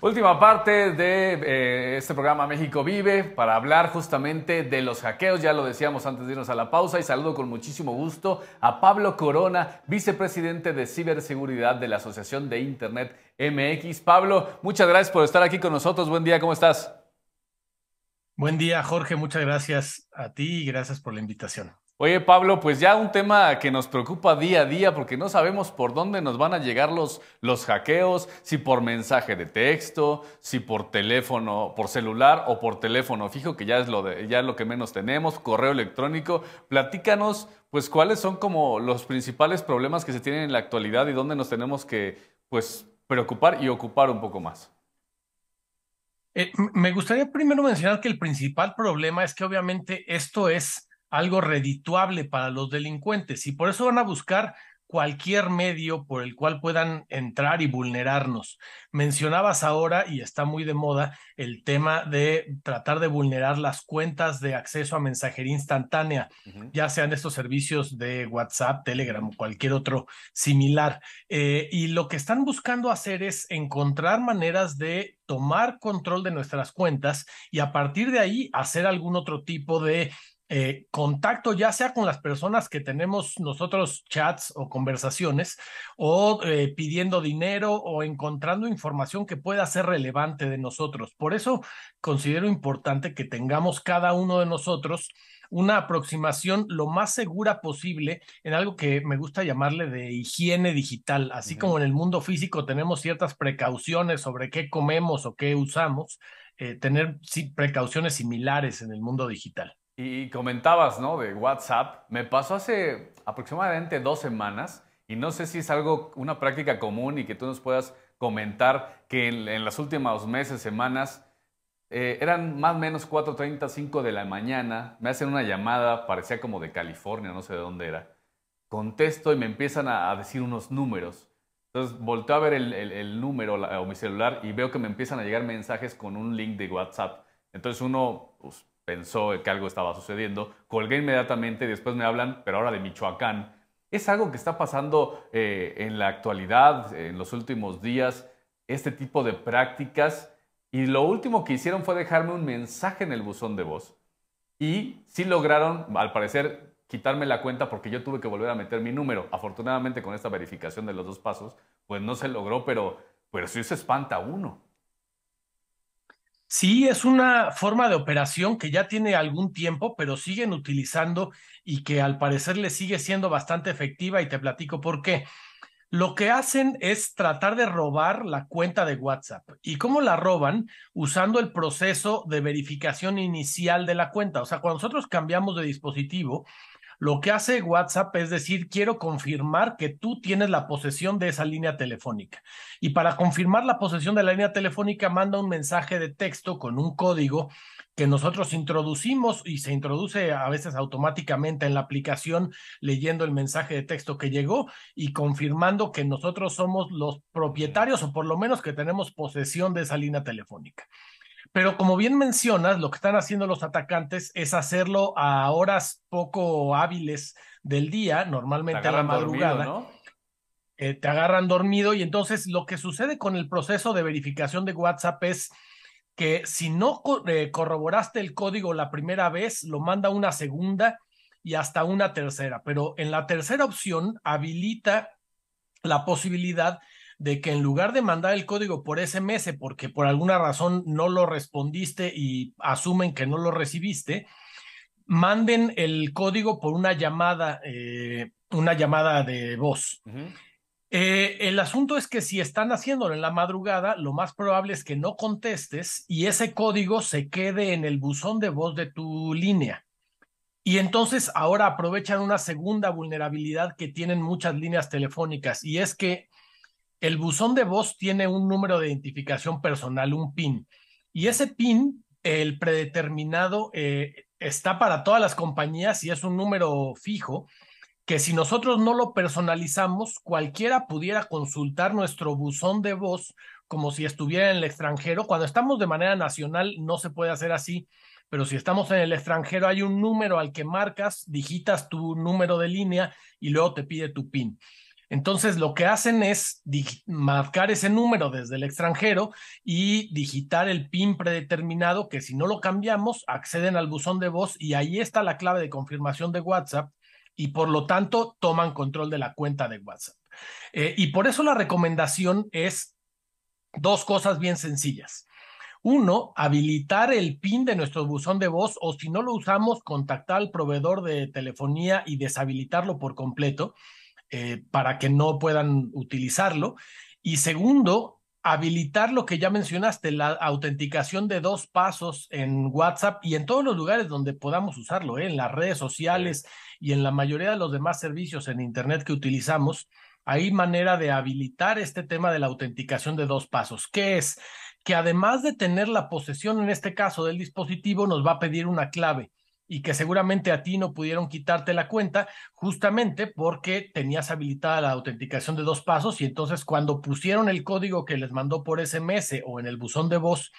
Última parte de eh, este programa México Vive para hablar justamente de los hackeos. Ya lo decíamos antes de irnos a la pausa y saludo con muchísimo gusto a Pablo Corona, vicepresidente de ciberseguridad de la Asociación de Internet MX. Pablo, muchas gracias por estar aquí con nosotros. Buen día, ¿cómo estás? Buen día, Jorge. Muchas gracias a ti y gracias por la invitación. Oye Pablo, pues ya un tema que nos preocupa día a día porque no sabemos por dónde nos van a llegar los, los hackeos, si por mensaje de texto, si por teléfono, por celular o por teléfono fijo, que ya es lo, de, ya lo que menos tenemos, correo electrónico. Platícanos, pues cuáles son como los principales problemas que se tienen en la actualidad y dónde nos tenemos que pues preocupar y ocupar un poco más. Eh, me gustaría primero mencionar que el principal problema es que obviamente esto es algo redituable para los delincuentes y por eso van a buscar cualquier medio por el cual puedan entrar y vulnerarnos. Mencionabas ahora, y está muy de moda, el tema de tratar de vulnerar las cuentas de acceso a mensajería instantánea, ya sean estos servicios de WhatsApp, Telegram o cualquier otro similar. Eh, y lo que están buscando hacer es encontrar maneras de tomar control de nuestras cuentas y a partir de ahí hacer algún otro tipo de eh, contacto, ya sea con las personas que tenemos nosotros chats o conversaciones, o eh, pidiendo dinero o encontrando información que pueda ser relevante de nosotros. Por eso considero importante que tengamos cada uno de nosotros una aproximación lo más segura posible en algo que me gusta llamarle de higiene digital. Así como en el mundo físico tenemos ciertas precauciones sobre qué comemos o qué usamos, eh, tener precauciones similares en el mundo digital. Y comentabas, ¿no? De WhatsApp. Me pasó hace aproximadamente dos semanas y no sé si es algo, una práctica común y que tú nos puedas comentar que en, las últimas meses, semanas, eh, eran más o menos 4.30, 5 de la mañana, me hacen una llamada, parecía como de California, no sé de dónde era. Contesto y me empiezan a, decir unos números. Entonces volteo a ver el, número o mi celular y veo que me empiezan a llegar mensajes con un link de WhatsApp. Entonces uno pues, pensó que algo estaba sucediendo, colgué inmediatamente y después me hablan, pero ahora de Michoacán. Es algo que está pasando eh, en la actualidad, en los últimos días, este tipo de prácticas. Y lo último que hicieron fue dejarme un mensaje en el buzón de voz. Y sí lograron, al parecer, quitarme la cuenta porque yo tuve que volver a meter mi número. Afortunadamente con esta verificación de los dos pasos, pues no se logró, pero, pero sí se espanta uno. Sí, es una forma de operación que ya tiene algún tiempo, pero siguen utilizando y que al parecer le sigue siendo bastante efectiva y te platico por qué. Lo que hacen es tratar de robar la cuenta de WhatsApp. ¿Y cómo la roban? Usando el proceso de verificación inicial de la cuenta. O sea, cuando nosotros cambiamos de dispositivo, lo que hace WhatsApp es decir, quiero confirmar que tú tienes la posesión de esa línea telefónica. Y para confirmar la posesión de la línea telefónica, manda un mensaje de texto con un código que nosotros introducimos y se introduce a veces automáticamente en la aplicación leyendo el mensaje de texto que llegó y confirmando que nosotros somos los propietarios o por lo menos que tenemos posesión de esa línea telefónica. Pero como bien mencionas, lo que están haciendo los atacantes es hacerlo a horas poco hábiles del día, normalmente a la madrugada. ¿no? Eh, te agarran dormido y entonces lo que sucede con el proceso de verificación de WhatsApp es que si no eh, corroboraste el código la primera vez, lo manda una segunda y hasta una tercera, pero en la tercera opción habilita la posibilidad de que en lugar de mandar el código por SMS porque por alguna razón no lo respondiste y asumen que no lo recibiste, manden el código por una llamada, eh, una llamada de voz. Eh, el asunto es que si están haciéndolo en la madrugada, lo más probable es que no contestes y ese código se quede en el buzón de voz de tu línea. Y entonces ahora aprovechan una segunda vulnerabilidad que tienen muchas líneas telefónicas y es que el buzón de voz tiene un número de identificación personal, un PIN, y ese PIN, el predeterminado, eh, está para todas las compañías y es un número fijo que si nosotros no lo personalizamos, cualquiera pudiera consultar nuestro buzón de voz como si estuviera en el extranjero. Cuando estamos de manera nacional no se puede hacer así, pero si estamos en el extranjero hay un número al que marcas, digitas tu número de línea y luego te pide tu PIN. Entonces, lo que hacen es marcar ese número desde el extranjero y digitar el PIN predeterminado, que si no lo cambiamos, acceden al buzón de voz y ahí está la clave de confirmación de WhatsApp y por lo tanto toman control de la cuenta de WhatsApp. Eh, y por eso la recomendación es dos cosas bien sencillas. Uno, habilitar el PIN de nuestro buzón de voz o si no lo usamos, contactar al proveedor de telefonía y deshabilitarlo por completo. Eh, para que no puedan utilizarlo. Y segundo, habilitar lo que ya mencionaste, la autenticación de dos pasos en WhatsApp y en todos los lugares donde podamos usarlo, ¿eh? en las redes sociales y en la mayoría de los demás servicios en Internet que utilizamos. Hay manera de habilitar este tema de la autenticación de dos pasos, que es que además de tener la posesión, en este caso, del dispositivo, nos va a pedir una clave y que seguramente a ti no pudieron quitarte la cuenta justamente porque tenías habilitada la autenticación de dos pasos y entonces cuando pusieron el código que les mandó por SMS o en el buzón de voz,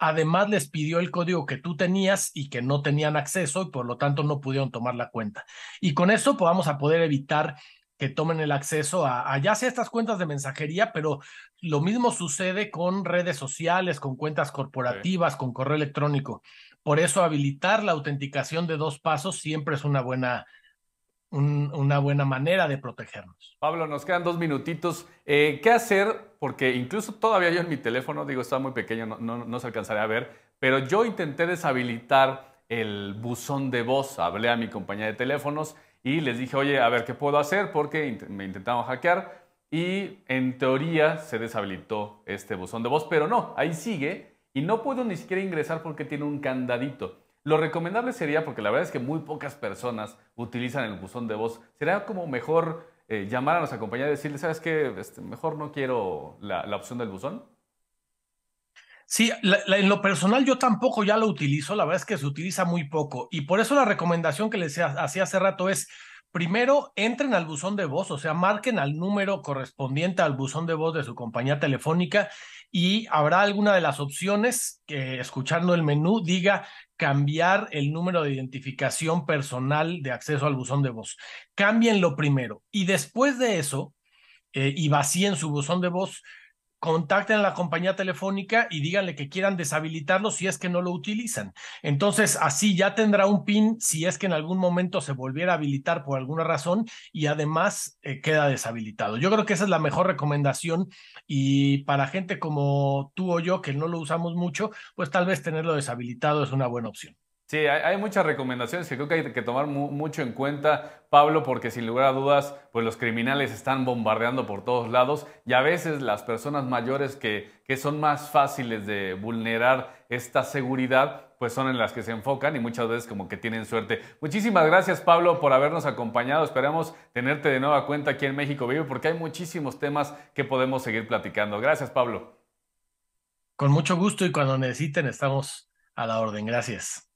además les pidió el código que tú tenías y que no tenían acceso y por lo tanto no pudieron tomar la cuenta. Y con eso pues vamos a poder evitar que tomen el acceso a, ya sea estas cuentas de mensajería, pero lo mismo sucede con redes sociales, con cuentas corporativas, con correo electrónico. Por eso habilitar la autenticación de dos pasos siempre es una buena, una buena manera de protegernos. Pablo, nos quedan dos minutitos. Eh, ¿Qué hacer? Porque incluso todavía yo en mi teléfono, digo, está muy pequeño, no, no, se alcanzaría a ver, pero yo intenté deshabilitar el buzón de voz, hablé a mi compañía de teléfonos y les dije, oye, a ver, ¿qué puedo hacer? Porque me intentaron hackear y en teoría se deshabilitó este buzón de voz, pero no, ahí sigue y no puedo ni siquiera ingresar porque tiene un candadito. Lo recomendable sería, porque la verdad es que muy pocas personas utilizan el buzón de voz, sería como mejor eh, llamar a nuestra compañía y decirle, ¿sabes qué? Este, mejor no quiero la, la opción del buzón. Sí, en lo personal yo tampoco ya lo utilizo, la verdad es que se utiliza muy poco y por eso la recomendación que les hacía hace rato es, primero entren al buzón de voz, o sea, marquen al número correspondiente al buzón de voz de su compañía telefónica y habrá alguna de las opciones que escuchando el menú diga cambiar el número de identificación personal de acceso al buzón de voz. Cámbienlo primero y después de eso, eh, y vacíen su buzón de voz, contacten a la compañía telefónica y díganle que quieran deshabilitarlo si es que no lo utilizan. Entonces, así ya tendrá un PIN si es que en algún momento se volviera a habilitar por alguna razón y además eh, queda deshabilitado. Yo creo que esa es la mejor recomendación y para gente como tú o yo que no lo usamos mucho, pues tal vez tenerlo deshabilitado es una buena opción. Sí, hay, muchas recomendaciones que creo que hay que tomar mucho en cuenta, Pablo, porque sin lugar a dudas, pues los criminales están bombardeando por todos lados y a veces las personas mayores que, que son más fáciles de vulnerar esta seguridad, pues son en las que se enfocan y muchas veces como que tienen suerte. Muchísimas gracias, Pablo, por habernos acompañado. Esperamos tenerte de nueva cuenta aquí en México Vivo porque hay muchísimos temas que podemos seguir platicando. Gracias, Pablo. Con mucho gusto y cuando necesiten estamos a la orden. Gracias.